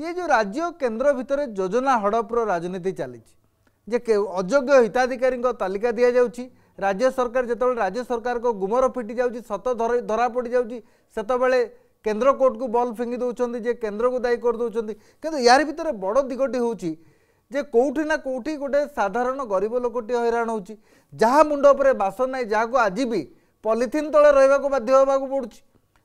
ଇଏ ଯେଉଁ ରାଜ୍ୟ କେନ୍ଦ୍ର ଭିତରେ ଯୋଜନା ହଡ଼ପର ରାଜନୀତି ଚାଲିଛି ଯେ ଅଯୋଗ୍ୟ ହିତାଧିକାରୀଙ୍କ ତାଲିକା ଦିଆଯାଉଛି ରାଜ୍ୟ ସରକାର ଯେତେବେଳେ ରାଜ୍ୟ ସରକାରଙ୍କ ଗୁମର ଫିଟିଯାଉଛି ସତ ଧରା ପଡ଼ିଯାଉଛି ସେତେବେଳେ କେନ୍ଦ୍ର କୋର୍ଟକୁ ବଲ୍ ଫିଙ୍ଗି ଦେଉଛନ୍ତି ଯେ କେନ୍ଦ୍ରକୁ ଦାୟୀ କରିଦେଉଛନ୍ତି କିନ୍ତୁ ୟାର ଭିତରେ ବଡ଼ ଦିଗଟି ହେଉଛି ଯେ କେଉଁଠି ନା କେଉଁଠି ଗୋଟେ ସାଧାରଣ ଗରିବ ଲୋକଟିଏ ହଇରାଣ ହେଉଛି ଯାହା ମୁଣ୍ଡ ଉପରେ ବାସ ନାହିଁ ଯାହାକୁ ଆଜି ବି ପଲିଥିନ୍ ତଳେ ରହିବାକୁ ବାଧ୍ୟ ହେବାକୁ ପଡ଼ୁଛି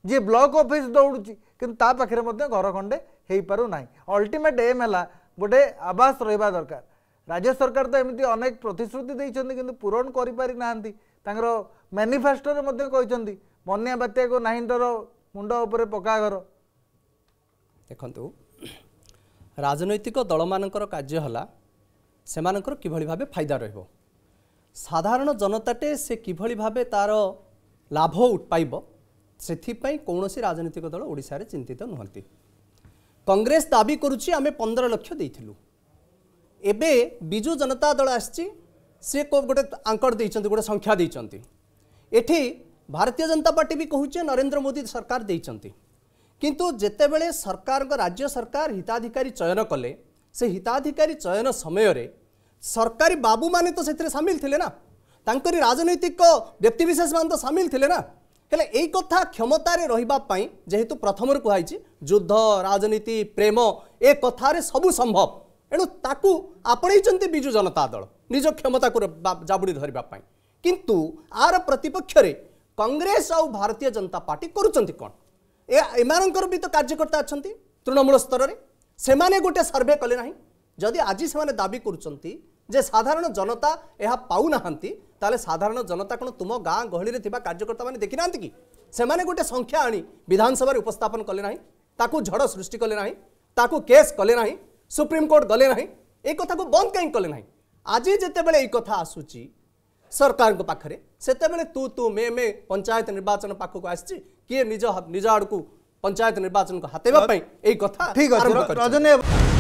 ଯିଏ ବ୍ଲକ ଅଫିସ୍ ଦୌଡ଼ୁଛି କିନ୍ତୁ ତା ପାଖରେ ମଧ୍ୟ ଘର ଖଣ୍ଡେ ହୋଇପାରୁନାହିଁ ଅଲ୍ଟିମେଟ୍ ଏମ୍ ହେଲା ଗୋଟେ ଆବାସ ରହିବା ଦରକାର ରାଜ୍ୟ ସରକାର ତ ଏମିତି ଅନେକ ପ୍ରତିଶ୍ରୁତି ଦେଇଛନ୍ତି କିନ୍ତୁ ପୂରଣ କରିପାରିନାହାନ୍ତି ତାଙ୍କର ମ୍ୟାନିଫେଷ୍ଟୋରେ ମଧ୍ୟ କହିଛନ୍ତି ବନ୍ୟା ବାତ୍ୟାକୁ ନାହିଁ ଡର ମୁଣ୍ଡ ଉପରେ ପକାଘର ଦେଖନ୍ତୁ ରାଜନୈତିକ ଦଳମାନଙ୍କର କାର୍ଯ୍ୟ ହେଲା ସେମାନଙ୍କର କିଭଳି ଭାବେ ଫାଇଦା ରହିବ ସାଧାରଣ ଜନତାଟେ ସେ କିଭଳି ଭାବେ ତାର ଲାଭ ଉଠାଇବ ସେଥିପାଇଁ କୌଣସି ରାଜନୈତିକ ଦଳ ଓଡ଼ିଶାରେ ଚିନ୍ତିତ ନୁହନ୍ତି କଂଗ୍ରେସ ଦାବି କରୁଛି ଆମେ ପନ୍ଦର ଲକ୍ଷ ଦେଇଥିଲୁ ଏବେ ବିଜୁ ଜନତା ଦଳ ଆସିଛି ସେ କେଉଁ ଗୋଟେ ଆଙ୍କଡ଼ ଦେଇଛନ୍ତି ଗୋଟେ ସଂଖ୍ୟା ଦେଇଛନ୍ତି ଏଠି ଭାରତୀୟ ଜନତା ପାର୍ଟି ବି କହୁଛି ନରେନ୍ଦ୍ର ମୋଦି ସରକାର ଦେଇଛନ୍ତି କିନ୍ତୁ ଯେତେବେଳେ ସରକାରଙ୍କ ରାଜ୍ୟ ସରକାର ହିତାଧିକାରୀ ଚୟନ କଲେ ସେ ହିତାଧିକାରୀ ଚୟନ ସମୟରେ ସରକାରୀ ବାବୁମାନେ ତ ସେଥିରେ ସାମିଲ ଥିଲେ ନା ତାଙ୍କରି ରାଜନୈତିକ ବ୍ୟକ୍ତିବିଶେଷମାନେ ତ ସାମିଲ ଥିଲେ ନା ହେଲେ ଏଇ କଥା କ୍ଷମତାରେ ରହିବା ପାଇଁ ଯେହେତୁ ପ୍ରଥମରୁ କୁହାଯାଇଛି ଯୁଦ୍ଧ ରାଜନୀତି ପ୍ରେମ ଏ କଥାରେ ସବୁ ସମ୍ଭବ ଏଣୁ ତାକୁ ଆପଣେଇଛନ୍ତି ବିଜୁ ଜନତା ଦଳ ନିଜ କ୍ଷମତାକୁ ଜାବୁଡ଼ି ଧରିବା ପାଇଁ କିନ୍ତୁ ଆର ପ୍ରତିପକ୍ଷରେ କଂଗ୍ରେସ ଆଉ ଭାରତୀୟ ଜନତା ପାର୍ଟି କରୁଛନ୍ତି କ'ଣ ଏ ଏମାନଙ୍କର ବି ତ କାର୍ଯ୍ୟକର୍ତ୍ତା ଅଛନ୍ତି ତୃଣମୂଳ ସ୍ତରରେ ସେମାନେ ଗୋଟେ ସର୍ଭେ କଲେ ନାହିଁ ଯଦି ଆଜି ସେମାନେ ଦାବି କରୁଛନ୍ତି ଯେ ସାଧାରଣ ଜନତା ଏହା ପାଉନାହାନ୍ତି ତାହେଲେ ସାଧାରଣ ଜନତା କ'ଣ ତୁମ ଗାଁ ଗହଳିରେ ଥିବା କାର୍ଯ୍ୟକର୍ତ୍ତାମାନେ ଦେଖିନାହାନ୍ତି କି ସେମାନେ ଗୋଟେ ସଂଖ୍ୟା ଆଣି ବିଧାନସଭାରେ ଉପସ୍ଥାପନ କଲେ ନାହିଁ ତାକୁ ଝଡ଼ ସୃଷ୍ଟି କଲେ ନାହିଁ ତାକୁ କେସ୍ କଲେ ନାହିଁ ସୁପ୍ରିମକୋର୍ଟ ଗଲେ ନାହିଁ ଏ କଥାକୁ ବନ୍ଦ କାହିଁକି କଲେ ନାହିଁ ଆଜି ଯେତେବେଳେ ଏଇ କଥା ଆସୁଛି ସରକାରଙ୍କ ପାଖରେ ସେତେବେଳେ ତୁ ତୁ ମେ ମେ ପଞ୍ଚାୟତ ନିର୍ବାଚନ ପାଖକୁ ଆସିଛି କିଏ ନିଜ ନିଜ ଆଡ଼କୁ ପଞ୍ଚାୟତ ନିର୍ବାଚନକୁ ହାତେଇବା ପାଇଁ ଏଇ କଥା ଠିକ୍ ଅଛି ରଜନୀ